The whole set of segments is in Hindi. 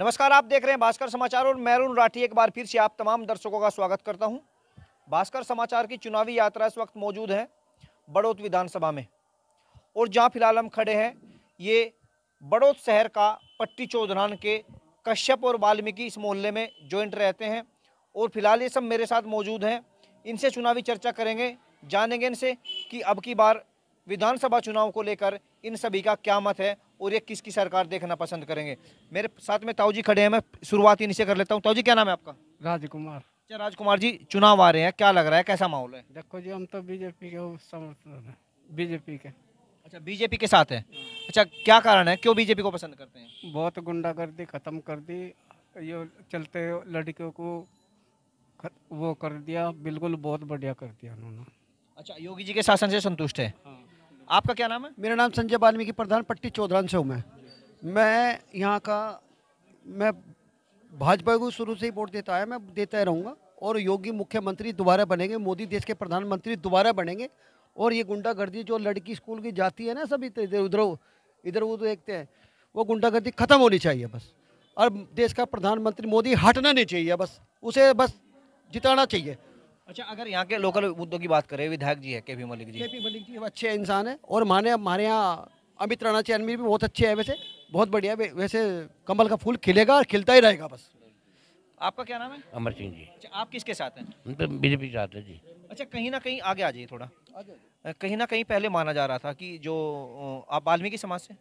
नमस्कार आप देख रहे हैं भास्कर समाचार और मैरून राठी एक बार फिर से आप तमाम दर्शकों का स्वागत करता हूं भास्कर समाचार की चुनावी यात्रा इस वक्त मौजूद है बड़ौत विधानसभा में और जहां फिलहाल हम खड़े हैं ये बड़ौत शहर का पट्टी चौधरान के कश्यप और वाल्मीकि इस मोहल्ले में ज्वाइंट रहते हैं और फिलहाल ये सब मेरे साथ मौजूद हैं इनसे चुनावी चर्चा करेंगे जानेंगे इनसे कि अब की बार विधानसभा चुनाव को लेकर इन सभी का क्या मत है और ये किसकी सरकार देखना पसंद करेंगे मेरे साथ में ताऊ जी खड़े हैं मैं शुरुआत इनसे कर लेता हूँ ताऊ जी क्या नाम है आपका राजकुमार अच्छा राजकुमार जी चुनाव आ रहे हैं क्या लग रहा है कैसा माहौल है देखो जी हम तो बीजेपी के समर्थन है बीजेपी के अच्छा बीजेपी के साथ है अच्छा क्या कारण है क्यों बीजेपी को पसंद करते हैं बहुत गुंडागर्दी खत्म कर दी ये चलते लड़कियों को वो कर दिया बिल्कुल बहुत बढ़िया कर दिया उन्होंने अच्छा योगी जी के शासन से संतुष्ट है हाँ। आपका क्या नाम है मेरा नाम संजय वाल्मीकि प्रधान पट्टी चौधरान से हूँ मैं मैं यहाँ का मैं भाजपा को शुरू से ही वोट देता आया मैं देता रहूँगा और योगी मुख्यमंत्री दोबारा बनेंगे मोदी देश के प्रधानमंत्री दोबारा बनेंगे और ये गुंडागर्दी जो लड़की स्कूल की जाती है ना सब इधर उधर इधर उधर देखते हैं वो गुंडागर्दी ख़त्म होनी चाहिए बस और देश का प्रधानमंत्री मोदी हटना नहीं चाहिए बस उसे बस जिताना चाहिए अच्छा अगर यहाँ के लोकल मुद्दों की बात करें विधायक जी है के पी मलिक जी के पी मलिक जी अच्छे इंसान है और माने हमारे यहाँ अमित राणा चैनवी भी बहुत अच्छे है वैसे बहुत बढ़िया वैसे कमल का फूल खिलेगा और खिलता ही रहेगा बस आपका क्या नाम है अमर सिंह जी अच्छा आप किसके साथ हैं तो बीजेपी साथ है जी अच्छा कहीं ना कहीं आगे आ जाइए थोड़ा कहीं ना कहीं पहले माना जा रहा था कि जो आप वाल्मीकि समाज से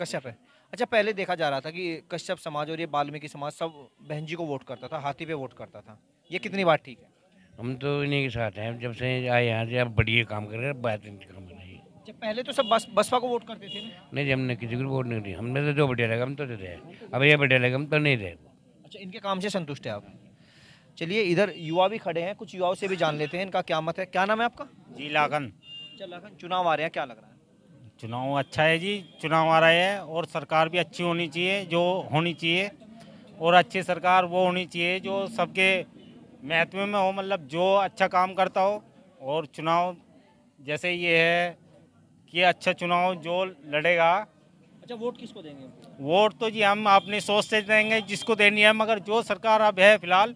कश्यप है अच्छा पहले देखा जा रहा था कि कश्यप समाज और ये वाल्मीकि समाज सब बहन जी को वोट करता था हाथी पे वोट करता था ये कितनी बार ठीक है हम तो इन्हीं के साथ हैं जब से आए यहाँ से आप बढ़िया काम कर रहे हैं बात इनके काम कर रही जब पहले तो सब बस बसपा को वोट करते थे ना नहीं जी हमने किसी को वोट नहीं दिया हमने तो जो बढ़िया लगा हम तो रहे अब ये बढ़िया लगे हम तो नहीं रहे अच्छा इनके काम से संतुष्ट है आप चलिए इधर युवा भी खड़े हैं कुछ युवाओं से भी जान लेते हैं इनका क्या मत है क्या नाम है आपका जी लाखन अच्छा, लाखन चुनाव आ रहे हैं क्या लग रहा है चुनाव अच्छा है जी चुनाव आ रहा है और सरकार भी अच्छी होनी चाहिए जो होनी चाहिए और अच्छी सरकार वो होनी चाहिए जो सबके महत्व में हो मतलब जो अच्छा काम करता हो और चुनाव जैसे ये है कि अच्छा चुनाव जो लड़ेगा अच्छा वोट किसको देंगे वोट तो जी हम अपनी सोच से देंगे जिसको देनी है मगर जो सरकार अब है फिलहाल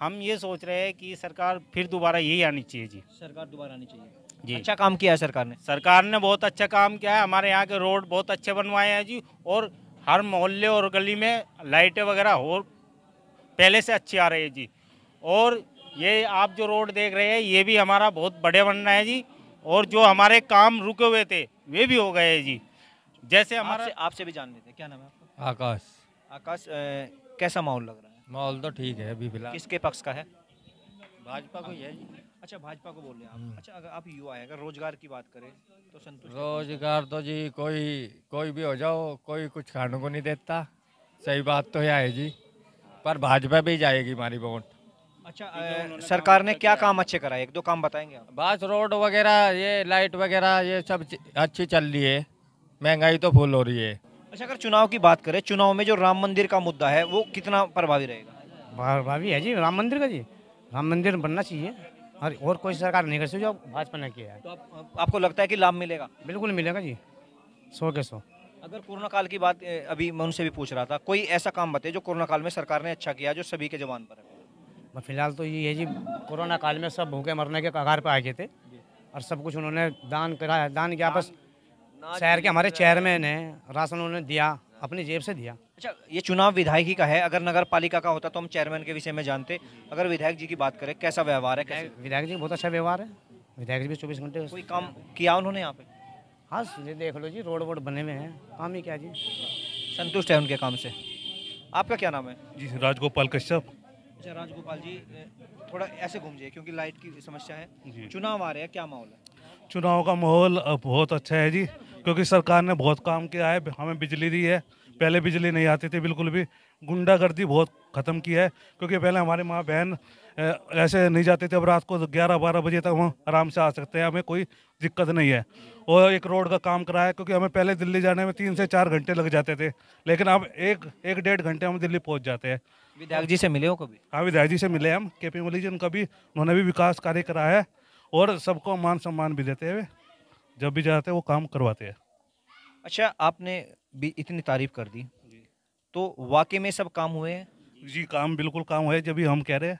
हम ये सोच रहे हैं कि सरकार फिर दोबारा यही आनी चाहिए जी सरकार दोबारा आनी चाहिए जी अच्छा काम किया है सरकार ने सरकार ने बहुत अच्छा काम किया है हमारे यहाँ के रोड बहुत अच्छे बनवाए हैं जी और हर मोहल्ले और गली में लाइटें वगैरह और पहले से अच्छी आ रही है जी और ये आप जो रोड देख रहे हैं ये भी हमारा बहुत बड़े बनना है जी और जो हमारे काम रुके हुए थे वे भी हो गए जी जैसे हमारा आपसे, आप भी जान लेते क्या नाम है आपका आकाश आकाश ए, कैसा माहौल लग रहा है माहौल तो ठीक है अभी फिलहाल किसके पक्ष का है भाजपा को ही है जी अच्छा भाजपा को बोल रहे हैं आप हम्म। अच्छा अगर आप युवा है अगर रोजगार की बात करें तो संतुष्ट रोजगार तो जी कोई कोई भी हो जाओ कोई कुछ खाने को नहीं देता सही बात तो है जी पर भाजपा भी जाएगी हमारी वोट अच्छा सरकार ने अच्छा क्या काम अच्छे कराए एक दो काम बताएंगे आप बस रोड वगैरह ये लाइट वगैरह ये सब अच्छी चल रही है महंगाई तो फुल हो रही है अच्छा अगर चुनाव की बात करें चुनाव में जो राम मंदिर का मुद्दा है वो कितना प्रभावी रहेगा प्रभावी है जी राम मंदिर का जी राम मंदिर बनना चाहिए और और कोई सरकार नहीं कर सकती जो भाजपा ने किया है तो आप, आपको लगता है कि लाभ मिलेगा बिल्कुल मिलेगा जी सौ के सौ अगर कोरोना काल की बात अभी मैं उनसे भी पूछ रहा था कोई ऐसा काम बताए जो कोरोना काल में सरकार ने अच्छा किया जो सभी के जवान पर है फिलहाल तो ये है जी कोरोना काल में सब भूखे मरने के कगार पर आ गए थे और सब कुछ उन्होंने दान कराया दान किया बस शहर के हमारे चेयरमैन ने राशन उन्होंने दिया अपनी जेब से दिया अच्छा ये चुनाव विधायक ही का है अगर नगर पालिका का होता तो हम चेयरमैन के विषय में जानते अगर विधायक जी की बात करें कैसा व्यवहार है विधायक जी बहुत अच्छा व्यवहार है विधायक जी भी चौबीस घंटे कोई काम किया उन्होंने यहाँ पे हाँ देख लो जी रोड वोड बने हुए हैं काम ही क्या जी संतुष्ट है उनके काम से आपका क्या नाम है जी राजगोपाल कश्यप अच्छा राजगोपाल जी थोड़ा ऐसे घूम जाइए क्योंकि लाइट की समस्या है चुनाव आ रहे हैं क्या माहौल है चुनाव का माहौल बहुत अच्छा है जी क्योंकि सरकार ने बहुत काम किया है हमें बिजली दी है पहले बिजली नहीं आती थी बिल्कुल भी गुंडागर्दी बहुत ख़त्म की है क्योंकि पहले हमारे माँ बहन ऐसे नहीं जाते थे अब रात को 11-12 बजे तक हम आराम से आ सकते हैं हमें कोई दिक्कत नहीं है और एक रोड का काम कराया है क्योंकि हमें पहले दिल्ली जाने में तीन से चार घंटे लग जाते थे लेकिन अब एक एक डेढ़ घंटे हम दिल्ली पहुँच जाते हैं विधायक जी से मिले हो कभी हाँ विधायक जी से मिले हम के पी मलिक जी उनका भी उन्होंने भी विकास कार्य करा है और सबको मान सम्मान भी देते हैं जब भी जाते हैं वो काम करवाते हैं अच्छा आपने भी इतनी तारीफ कर दी तो वाकई में सब काम हुए हैं जी काम बिल्कुल काम हुए जब भी हम कह रहे हैं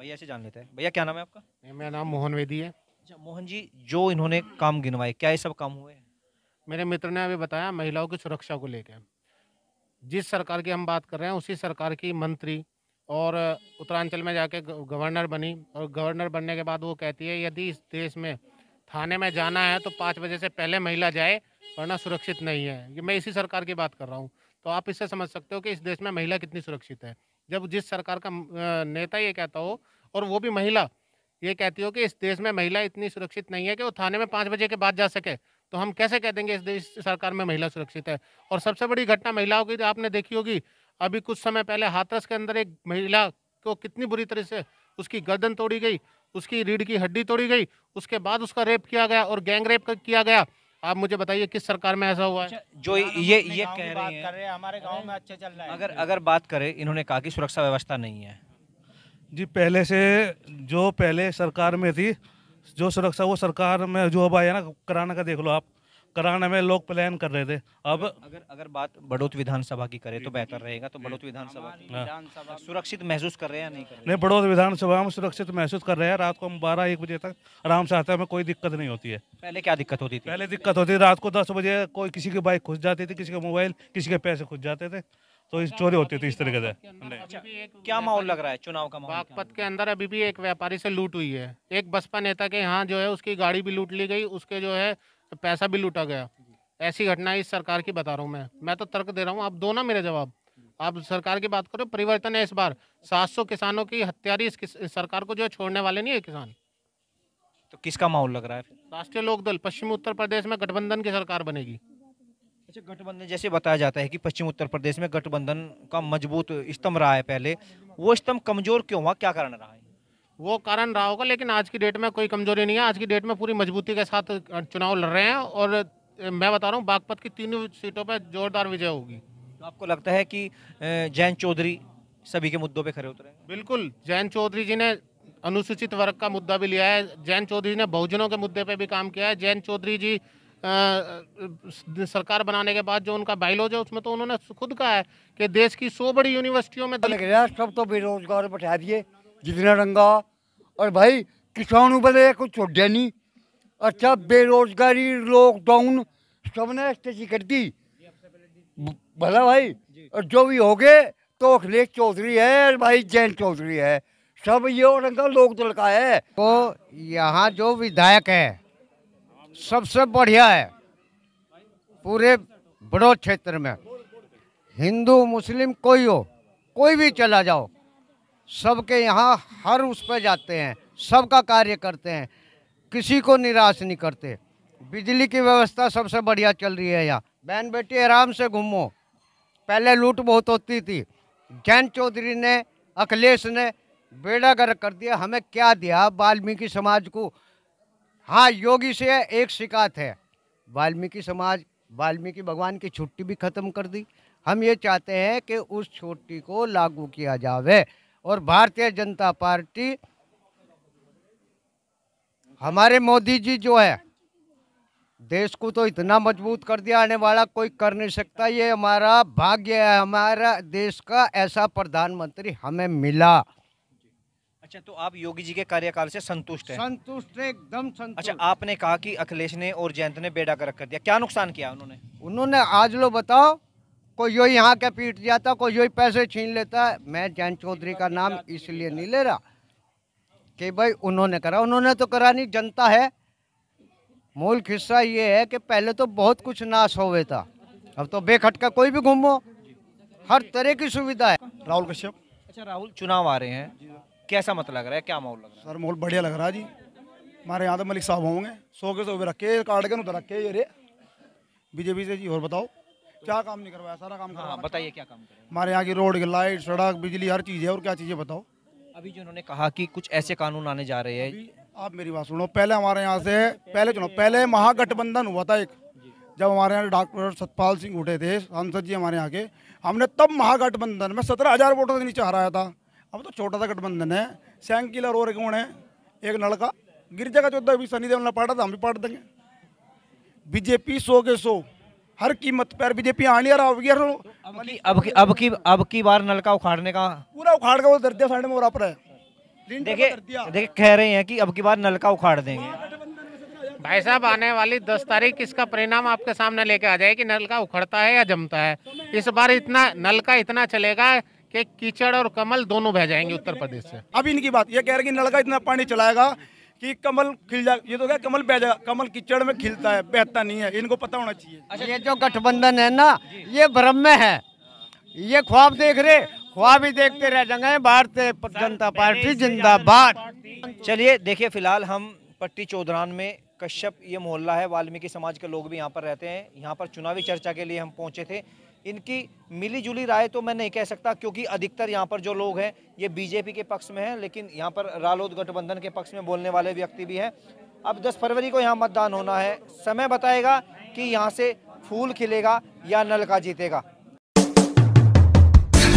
भैया से जान लेते हैं भैया क्या नाम है आपका मेरा नाम मोहन वेदी है अच्छा मोहन जी जो इन्होंने काम गिनवाए क्या ये सब काम हुए मेरे मित्र ने अभी बताया महिलाओं की सुरक्षा को लेकर जिस सरकार की हम बात कर रहे हैं उसी सरकार की मंत्री और उत्तरांचल में जाके गवर्नर बनी और गवर्नर बनने के बाद वो कहती है यदि इस देश में थाने में जाना है तो पाँच बजे से पहले महिला जाए वरना सुरक्षित नहीं है मैं इसी सरकार की बात कर रहा हूँ तो आप इससे समझ सकते हो कि इस देश में महिला कितनी सुरक्षित है जब जिस सरकार का नेता ये कहता हो और वो भी महिला ये कहती हो कि इस देश में महिला इतनी सुरक्षित नहीं है कि वो थाने में पाँच बजे के बाद जा सके तो हम कैसे कह देंगे इस देश सरकार में महिला सुरक्षित है और सबसे बड़ी घटना महिलाओं की तो आपने देखी होगी अभी कुछ समय पहले हाथरस के अंदर एक महिला को कितनी बुरी तरह से उसकी गर्दन तोड़ी गई उसकी रीढ़ की हड्डी तोड़ी गई उसके बाद उसका रेप किया गया और गैंग रेप किया गया आप मुझे बताइए किस सरकार में ऐसा हुआ है अच्छा, जो ये ये कह रहे हैं हमारे गांव में अच्छा चल रहा है अगर अगर बात करें इन्होंने कहा कि सुरक्षा व्यवस्था नहीं है जी पहले से जो पहले सरकार में थी जो सुरक्षा वो सरकार में जो अब आया ना कराना का देख लो आप कराने में लोग प्लान कर रहे थे अब अगर अगर बात बड़ोत विधानसभा की करें तो बेहतर रहेगा तो बड़ोत विधानसभा हाँ। सुरक्षित महसूस कर रहे हैं नहीं नहीं बड़ोत विधानसभा में सुरक्षित महसूस कर रहे हैं रात को हम बारह एक बजे तक आराम से आते हैं हमें कोई दिक्कत नहीं होती है पहले क्या दिक्कत होती थी पहले दिक्कत होती थी रात को दस बजे कोई किसी की बाइक खुस जाती थी किसी के मोबाइल किसी के पैसे खुस जाते थे तो इस चोरी होती थी इस तरीके से क्या माहौल लग रहा है चुनाव का बागपत के अंदर अभी भी एक व्यापारी से लूट हुई है एक बसपा नेता के यहाँ जो है उसकी गाड़ी भी लूट ली गई उसके जो है तो पैसा भी लूटा गया ऐसी घटना इस सरकार की बता रहा हूँ मैं मैं तो तर्क दे रहा हूँ आप दो ना मेरे जवाब आप सरकार की बात करो परिवर्तन है इस बार 700 किसानों की हत्यारी इस, सरकार को जो है छोड़ने वाले नहीं है किसान तो किसका माहौल लग रहा है राष्ट्रीय लोकदल पश्चिम उत्तर प्रदेश में गठबंधन की सरकार बनेगी अच्छा गठबंधन जैसे बताया जाता है कि पश्चिम उत्तर प्रदेश में गठबंधन का मजबूत स्तंभ रहा है पहले वो स्तंभ कमजोर क्यों हुआ क्या कारण रहा है वो कारण रहा होगा लेकिन आज की डेट में कोई कमजोरी नहीं है आज की डेट में पूरी मजबूती के साथ चुनाव लड़ रहे हैं और मैं बता रहा हूँ बागपत की तीनों सीटों पर जोरदार विजय होगी तो आपको लगता है कि जैन चौधरी सभी के मुद्दों पे खड़े उतरे बिल्कुल जैन चौधरी जी ने अनुसूचित वर्ग का मुद्दा भी लिया है जैन चौधरी ने बहुजनों के मुद्दे पे भी काम किया है जैन चौधरी जी आ, सरकार बनाने के बाद जो उनका बाइलॉज है उसमें तो उन्होंने खुद कहा है कि देश की सौ बड़ी यूनिवर्सिटियों में सब तो बेरोजगार बैठा दिए जितना रंगा और भाई किसान बने कुछ छोड़े नहीं अच्छा बेरोजगारी लॉकडाउन सबने स्थिति कर दी भला भाई और जो भी हो गए तो अखिलेश चौधरी है और भाई जैन चौधरी है सब ये और रंगा लोक दल का है तो यहाँ जो विधायक है सबसे बढ़िया है पूरे बड़ो क्षेत्र में हिंदू मुस्लिम कोई हो कोई भी चला जाओ सबके यहाँ हर उस पर जाते हैं सबका कार्य करते हैं किसी को निराश नहीं करते बिजली की व्यवस्था सबसे बढ़िया चल रही है यहाँ बहन बेटी आराम से घूमो पहले लूट बहुत होती थी जैन चौधरी ने अखिलेश ने बेड़ा गर्क कर दिया हमें क्या दिया वाल्मीकि समाज को हाँ योगी से एक शिकायत है वाल्मीकि समाज वाल्मीकि भगवान की छुट्टी भी खत्म कर दी हम ये चाहते हैं कि उस छुट्टी को लागू किया जावे और भारतीय जनता पार्टी हमारे मोदी जी जो है देश को तो इतना मजबूत कर दिया आने वाला कोई कर नहीं सकता ये हमारा भाग्य है हमारा देश का ऐसा प्रधानमंत्री हमें मिला अच्छा तो आप योगी जी के कार्यकाल से संतुष्ट हैं संतुष्ट है एकदम संतुष्ट अच्छा आपने कहा कि अखिलेश ने और जयंत ने बेड़ा कर रख दिया क्या नुकसान किया उन्होंने उन्होंने आज लो बताओ कोई यही यहाँ के पीट जाता कोई यही पैसे छीन लेता मैं जैन चौधरी का नाम इसलिए नहीं ले रहा कि भाई उन्होंने करा उन्होंने तो करा नहीं जनता है मूल खिस्सा ये है कि पहले तो बहुत कुछ नाश हो गया था अब तो बेखटका कोई भी घूमो हर तरह की सुविधा है राहुल कश्यप अच्छा राहुल चुनाव आ रहे हैं कैसा मत लग रहा है क्या माहौल लग रहा है सर माहौल बढ़िया लग रहा है जी हमारे यहाँ तो मलिक साहब होंगे सो के सो रखे कार्ड के रखे ये रे बीजेपी से जी और बताओ तो- क्या काम नहीं करवाया सारा काम हाँ, हाँ बताइए क्या काम हमारे यहाँ की रोड की लाइट सड़क बिजली हर चीज़ है और क्या चीज़ें बताओ अभी जो उन्होंने कहा कि कुछ ऐसे कानून आने जा रहे हैं आप मेरी बात सुनो पहले हमारे यहाँ से पहले चुनो पहले महागठबंधन हुआ था एक जब हमारे यहाँ डॉक्टर सतपाल सिंह उठे थे सांसद जी हमारे यहाँ के हमने तब महागठबंधन में सत्रह हज़ार वोटों से नीचे हराया था अब तो छोटा सा गठबंधन है सैंग किलर और कौन है एक लड़का गिरजा का चौदह अभी सनी ने पाटा था हम भी पाट देंगे बीजेपी सो के सौ हर कीमत पर बीजेपी आने यार आओगी अब की अब की अब की अब की बार नलका उखाड़ने का पूरा उखाड़ का वो दर्दिया साइड में बराबर है देखिए देखिए कह रहे हैं कि अब की बार नलका उखाड़ देंगे भाई साहब आने वाली दस तारीख इसका परिणाम आपके सामने लेके आ जाए कि नलका उखड़ता है या जमता है इस बार इतना नलका इतना चलेगा कि कीचड़ और कमल दोनों बह जाएंगे उत्तर प्रदेश से अब इनकी बात ये कह रहे कि नलका इतना पानी चलाएगा कि कमल खिल जा ये तो क्या कमल बह जाएगा कमल कीचड़ में खिलता है बहता नहीं है इनको पता होना चाहिए अच्छा ये जो गठबंधन है ना ये भ्रम में है ये ख्वाब देख रहे ख्वाब ही देखते रह जाएंगे भारतीय जनता पार्टी जिंदाबाद चलिए देखिए फिलहाल हम पट्टी चौधरान में कश्यप ये मोहल्ला है वाल्मीकि समाज के लोग भी यहाँ पर रहते हैं यहाँ पर चुनावी चर्चा के लिए हम पहुँचे थे इनकी मिली जुली राय तो मैं नहीं कह सकता क्योंकि अधिकतर यहाँ पर जो लोग हैं ये बीजेपी के पक्ष में हैं लेकिन यहाँ पर रालोद गठबंधन के पक्ष में बोलने वाले व्यक्ति भी हैं अब 10 फरवरी को यहाँ मतदान होना है समय बताएगा कि यहाँ से फूल खिलेगा या नलका जीतेगा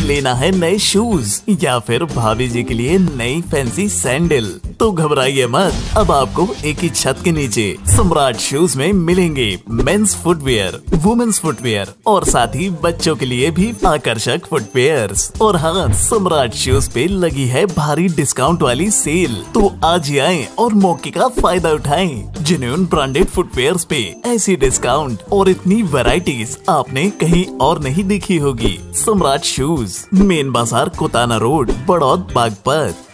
लेना है नए शूज या फिर भाभी जी के लिए नई फैंसी सैंडल तो घबराइए मत अब आपको एक ही छत के नीचे सम्राट शूज में मिलेंगे मेंस फुटवेयर वुमेन्स फुटवेयर और साथ ही बच्चों के लिए भी आकर्षक फुटवेयर और हाँ सम्राट शूज पे लगी है भारी डिस्काउंट वाली सेल तो आज ही आए और मौके का फायदा उठाए जेन्यून ब्रांडेड फुटवेयर पे ऐसी डिस्काउंट और इतनी वेराइटीज आपने कहीं और नहीं देखी होगी सम्राट शूज मेन बाजार कोताना रोड बड़ौद बागपत